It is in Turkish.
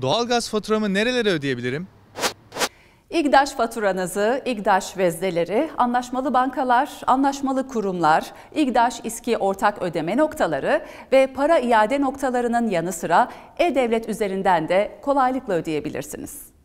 Doğalgaz faturamı nerelere ödeyebilirim? İGDAŞ faturanızı, İGDAŞ vezdeleri, anlaşmalı bankalar, anlaşmalı kurumlar, İGDAŞ İSKİ ortak ödeme noktaları ve para iade noktalarının yanı sıra e-devlet üzerinden de kolaylıkla ödeyebilirsiniz.